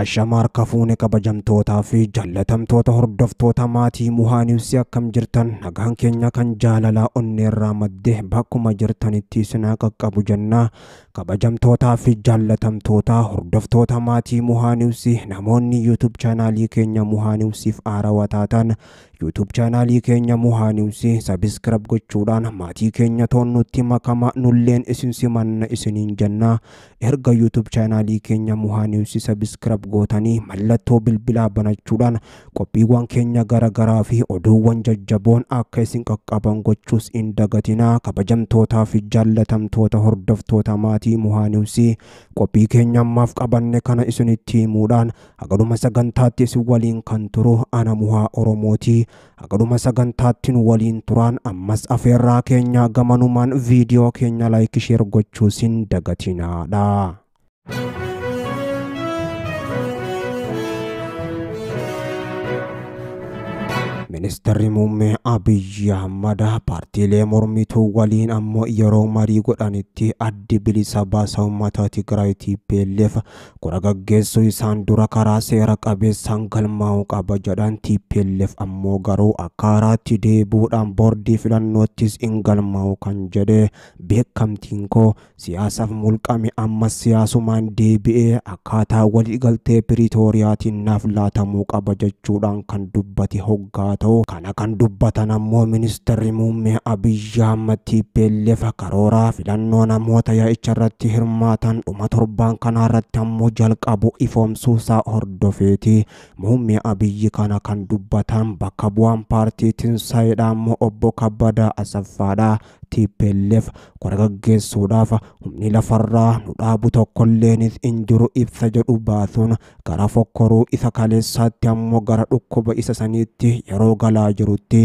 Ashamaa harka fuune kabajamtootaa fi jaallatamtoota hordoftoota maatii Muhaaniibsii akkam jirtan nagaan keenya kan jaalalaa onnee madde bakkuma jirtanitti isin haa qaqqabu jennaa kabajamtootaa fi jaallatamtoota hordoftoota maatii Muhaaniwsii namoonni yuutuub chaanaalii keenya Muhaaniwsiif aarawa taatan yuutuub chaanaalii keenya Muhaaniwsii sabiskirab gochuudhaan maatii keenya toonnutti makama nulleen isin simanna isiniin jenna erga yuutuub chaanaalii keenya Muhaaniwsii sabiskirab gootanii mallattoo bilbilaa banachuudhaan qophiiwwan keenya garagaraa fi oduuwwan jajjaboon akka isin qaqqaban gochuus in dagatina kabajamtootaa fi jaallatamtoota hordoftoota maatii nutti Qophii keenya ammaaf qabanne kana isinitti himuudhaan agaduma sagantaatti isin waliin kan turu ana muhaa Oromooti. Agaduma sagantaatti waliin turan ammas afeerraa keenya gamanumaan viidiyoo keenya laayik sheer gochuusin dagatinaadha. Ministeerri muummee Abiyyi Ahmad paartiilee mormituu waliin ammoo yeroo marii godhanitti addi bilisa baasaa uummata Tigraayitii TPLF gora gaggeessuu isaan dura karaa seera qabeessaan galmaa'uu qaba jedhan TPLF ammoo garuu akka haraatti deebuudhaan boordii filannoottis hin galmaa'u kan jedhe beekamtiin koo siyaasaaf mulqame ammas siyaasumaan deebi'ee akkaataa waliigaltee Piriitooriyaatiin naaf laatamuu qaba jechuudhaan kan dubbate hoggaa ta'u. kana kan dubbatan ammoo ministeerri muummee Abiyyi Ahmad TPLF karoora filannoo namoota yaa'icha irratti hirmaatan dhuma torban kanaa irratti ammoo jalqabu ifoomsuusaa hordofeeti. Muummee Abiyyi kana kan dubbatan bakka bu'aan paartiitiin saayidha ammoo obbo Kabbada Asaffaadha. TPLF kora gaggeessuudhaaf humni lafarraa nu dhaabu tokkolleen hin jiru ibsa jedhu baasuun gara fokkoruu isa kaleessaatti ammoo gara dhukkuba isa sanitti yeroo galaa jirutti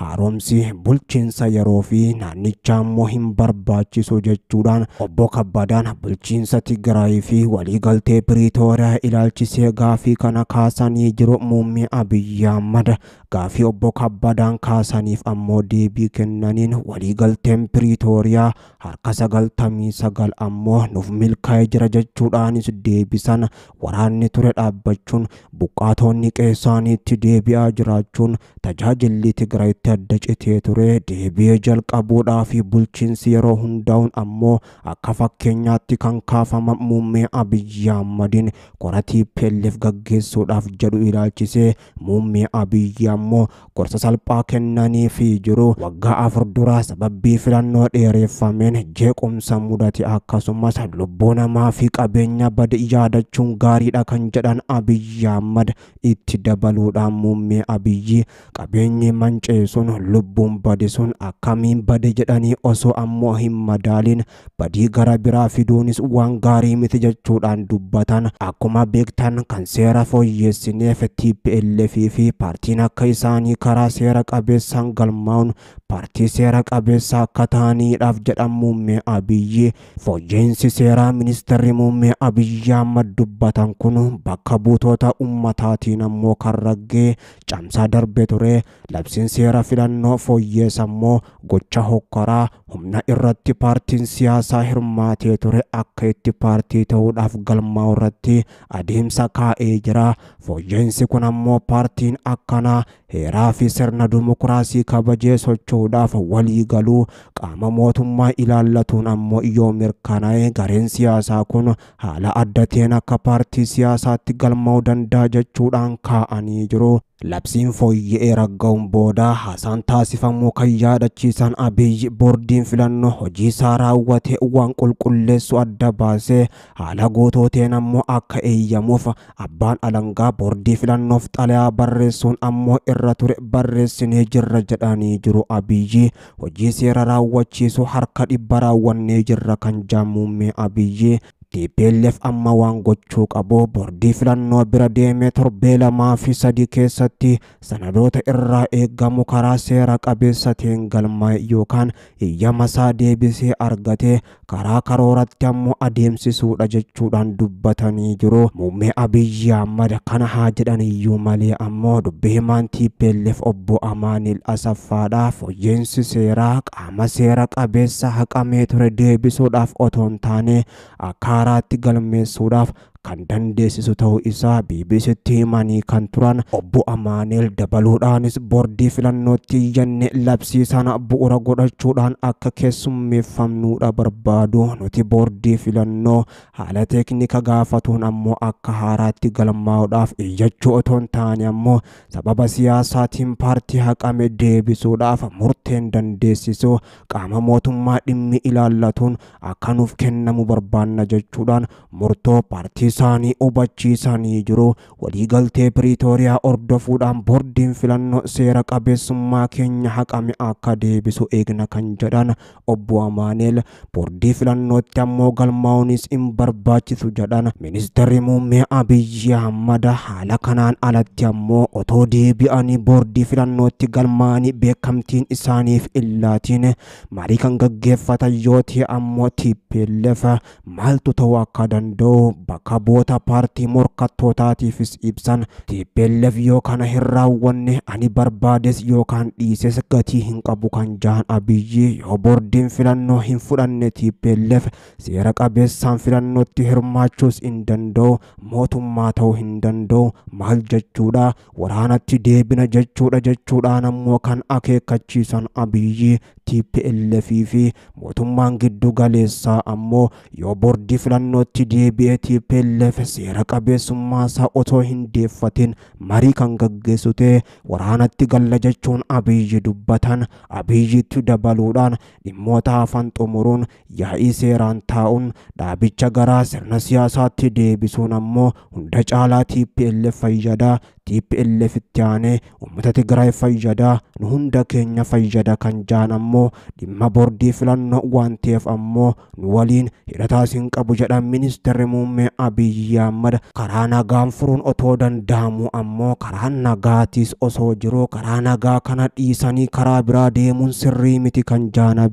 haaromsi bulchiinsa yeroofi fi naannichaa hin barbaachisu jechuudhaan obbo Kabbadaan bulchiinsa Tigraayii fi waliigaltee Piriitooriyaa ilaalchisee gaafii kana kaasanii jiru muummee Abiyyi Ahmad gaafii obbo Kabbadaan kaasaniif ammoo deebii kennaniin waliigalteen Piriitooriyaa harka sagaltamii sagal ammoo nuuf milkaa'ee jira jechuudhaanis deebisan waraanni ture dhaabbachuun buqqaatonni qeessaaniitti deebi'aa jiraachuun tajaajilli Tigraayitti adda citee ture deebi'ee jalqabuudhaa fi bulchiinsi yeroo hundaa'uun ammoo akka fakkeenyaatti kan kaafaman muummee Abiyyi Ahmadiin qoratii PLF gaggeessuudhaaf jedhu ilaalchisee muummee Abiyyi ammoo gorsa salphaa kennanii fi jiru waggaa afur dura sababii filannoo dheereffameen jeequmsa mudate akkasumas lubbuu namaa fi qabeenya bade gaariidha kan jedhan Abiyyi Ahmad itti dabaluudhaan muummee Abiyyi qabeenyi mancee sun lubbuun bade sun akkamiin bade jedhanii osoo ammoo hin madaalin badii gara biraa fiduunis waan gaarii miti jechuudhaan dubbatan akkuma beektan kan seera fooyyeessineef TPLF fi paartiin akka isaanii karaa seera qabeessaan galmaa'un paartii seera qabeessa akka ta'aniidhaaf jedhan muummee abiyyi fooyyeensi seeraa ministeerri muummee abiyyi ahmad dubbatan kun bakka buutoota ummataatiin ammoo kan raggee camsaa darbee ture ture labsiin seeraa filannoo fooyyeessammoo gocha hokkoraa humna irratti paartiin siyaasaa hirmaatee ture akka itti paartii ta'uudhaaf galmaa'u irratti adeemsa kaa'ee jira. Fooyya'insi kun ammoo paartiin akkanaa heeraa fi sirna dimokiraasii kabajee socho'uudhaaf walii galuu qaama mootummaa ilaallatuun ammoo yoo mirkanaa'e gareen siyaasaa kun haala adda ta'een akka paartii siyaasaatti galmaa'uu danda'a jechuudhaan kaa'anii jiru. Labsiin fooyya'ee ragga'uun booda hasaan taasifamuu kan yaadachiisan Abiyyi boordiin filannoo hojii isaa raawwatee waan qulqulleessu adda baasee haala guutooteen ammoo akka eeyyamuuf abbaan alangaa boordii filannoof xalayaa barreessuun ammoo irra ture barreessinee jirra jedhanii jiru Abiyyi hojii seera raawwachiisu harka dhibba raawwannee jirra kan jaamuummee Abiyyi TPLF amma waan gochuu qabu boordii filannoo bira deemee torbee lamaa fi sadii keessatti sanadoota irraa eegamu karaa seera qabeessatiin galma yookaan iyyamasaa deebisee argate karaa karooratti ammoo adeemsisuudha jechuudhaan dubbatanii jiru. Muummee Abiyyi Ahmad kana haa jedhan iyyuu malee ammoo dubbii himaan TPLF obbo Amaaniil Asaffaadhaa foyyeensi seeraa qaama seera qabeessa haqamee ture deebisuudhaaf otoo hin taane akka आरातिगल में सूराफ kan dandeessisu ta'uu isaa biibisitti himanii kan turan obbo Amaaneel dabaluudhaanis boordii filannootti jennee labsiisaan bu'uura godhachuudhaan akka keessummeeffamnuudha barbaadu nuti boordii filannoo haala teeknika gaafatuun ammoo akka haaraatti galmaa'uudhaaf iyyachuu otoo hin taane ammoo sababa siyaasaatiin paartii haqame deebisuudhaaf murteen dandeessisu qaama mootummaa dhimmi ilaallatuun akka nuuf kennamu barbaanna jechuudhaan murtoo paartii isaanii hubachiisanii jiru. Waliigaltee Piriitooriyaa hordofuudhaan boordiin filannoo seera qabeessummaa keenya haqame akka deebisu eegna kan jedhan obbo Amaaneel. Boordii filannootti ammoo galmaa'uunis hin barbaachisu jedhan. Ministeerri muummee Abiyyi Ahmad haala kanaan alatti ammoo otoo deebi'anii boordii filannootti galmaa'anii beekamtiin isaaniif illaatiin marii kan gaggeeffatan yoo ta'e ammoo TPLF maaltu ta'uu akka danda'u Abboota paartii morkattootaatiifis ibsan TPLF yoo kana hin raawwanne ani barbaades yookaan dhiises gatii hin qabu kan jahan abiyyi yoo boordiin filannoo hin fudhanne TPLF seera qabeessaan filannootti hirmaachuus hin danda'u mootummaa ta'uu hin danda'u maal jechuudha waraanatti deebina jechuudha jechuudhaan ammoo kan akeekkachiisan abiyyi TPLF fi mootummaan giddu galeessaa ammoo yoo boordii filannootti deebi'ee TPLF illeef seera qabeessummaa isaa otoo hin deeffatin marii kan gaggeessute waraanatti galla jechuun abiyyi dubbatan abiyyitti dabaluudhaan dhimmoota afaan xumuruun yaa'ii seeraan taa'uun dhaabicha garaa sirna siyaasaatti deebisuun ammoo hunda caalaa TPLF fayyadaa TPLF itti aanee uummata Tigraay fayyadaa nu hunda keenya fayyada kan jaan ammoo dhimma boordii filannoo waan ta'eef ammoo nu waliin hidhataa siin qabu jedha ministeerri muummee Abiyyi Ahmad karaa nagaan furuun otoo danda'amu ammoo karaa nagaatiis osoo jiru karaa nagaa kana dhiisanii karaa biraa deemuun sirrii miti kan jaan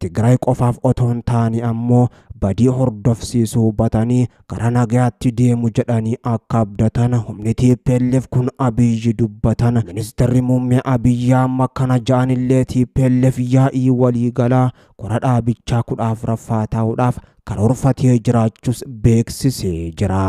Tigraay qofaaf otoo ta'anii ammoo badii hordofsiisu hubatanii karaa nagayaatti deemu jedhanii akka abdatan humni TPLF kun Abiyyi dubbatan. Ministeerri muummee Abiyyi amma kana ja'an illee TPLF yaa'ii waliigalaa kora dhaabichaa kudhaaf raffaa taa'uudhaaf karoorfatee jiraachuus beeksisee jira.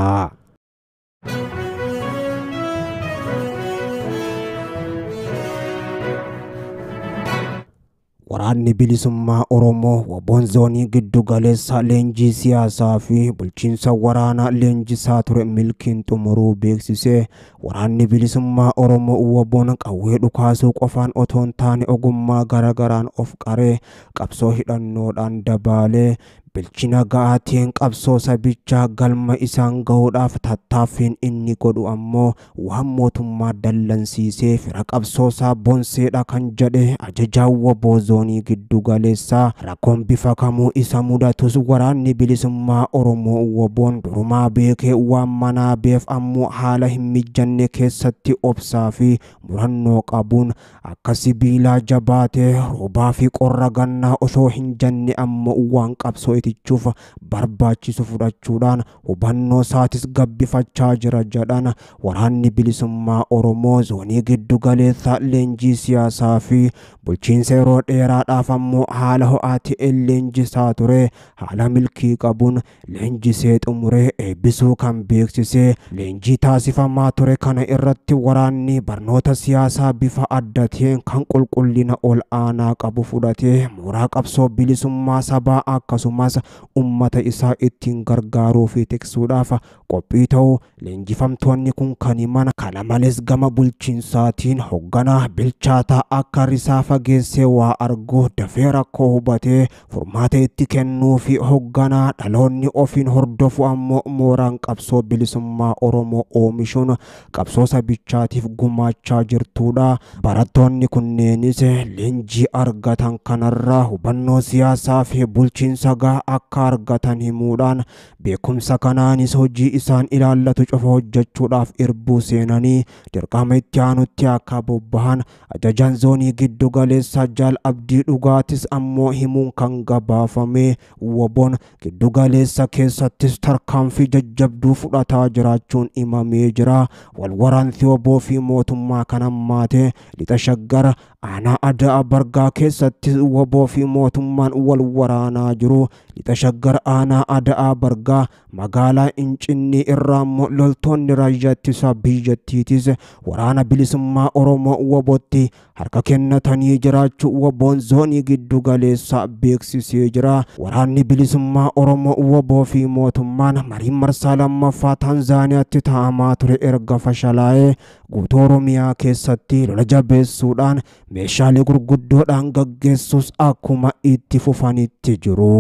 Waraanni bilisummaa Oromoo wabboon zoonii giddu galeessa leenjii siyaasaa fi bulchiinsa waraana leenjisaa ture milkiin xumuruu beeksise. Waraanni bilisummaa Oromoo wabboon qawwee dhukaasuu qofaan otoo taani taane ogummaa garaa garaan of qaree qabsoo hidhannoodhaan dabaalee Bilchina ga'aatiin qabsoo bicha galma isaan gahuudhaaf tattaafiin inni godhu ammoo waan mootummaa dallansiisee fira qabsoosaa bonseedha kan jedhe ajajaan woboo zoonii giddugaleessa rakkoon bifa kamuu isa mudatus waraanni bilisummaa Oromoo woboon durumaa beekee waan manaa beef ammoo haala hin mijanne keessatti obsaa fi murannoo qabuun akka sibiilaa jabaatee roobaa fi qorra gannaa osoo hin janne ammoo waan qabsoo bitichuuf barbaachisu fudhachuudhaan hubannoo isaatis gabbifachaa jira jedhan waraanni bilisummaa Oromoo zoonii giddu galeessaa leenjii siyaasaa fi bulchiinsa yeroo dheeraadhaaf ammoo haala ho'aa ta'een leenjisaa ture haala milkii kan kana barnoota siyaasaa bifa adda kan qulqullina ol aanaa qabu fudhatee mooraa qabsoo bilisummaa saba akkasumas ummata isaa ittiin gargaaruu fi tiksuudhaaf qophii ta'u leenjifamtoonni kun kan mana kana malees gama bulchiinsaatiin hoogganaa bilchaataa akka risaa fageessee waa argu dafee rakkoo hubatee furmaata itti kennuu fi hoogganaa dhaloonni ofiin hordofu ammoo mooraan qabsoo bilisummaa Oromoo oomishuun qabsoo sabichaatiif gumaachaa jirtudha. Barattoonni kunneenis leenjii argatan kanarraa hubannoo siyaasaa fi bulchiinsa gahaa akka argatan himuudhaan beekumsa kanaanis hojii isaan ilaallatu cofa hojjechuudhaaf irbuu seenanii dirqama itti aanutti akka bobbahan ajajaan zoonii giddu galeessaa jaal abdii dhugaatis ammoo himuun kan gabaafame waboon giddu keessattis tarkaanfii jajjabduu fudhataa jiraachuun imamee jira walwaransi oboo fi mootummaa kan hammaate lixa shaggara aanaa addaa bargaa keessatti waboo fi mootummaan wal waraanaa jiru lixa shaggar aanaa addaa bargaa magaalaa incinni irraa immoo loltoonni raayyaa ittisa biyyattiitis waraana bilisummaa oromoo wabotti harka kennatanii jiraachuu waboon zoonii giddu galeessaa beeksisee jira waraanni bilisummaa oromoo waboo fi mootummaan marii marsaa lammaffaa taanzaaniyaatti taa'amaa ture erga fashalaa'ee guutuu oromiyaa keessatti lola jabeessuudhaan meeshaalee gurguddoodhaan gaggeessus akkuma itti fufanitti jiru.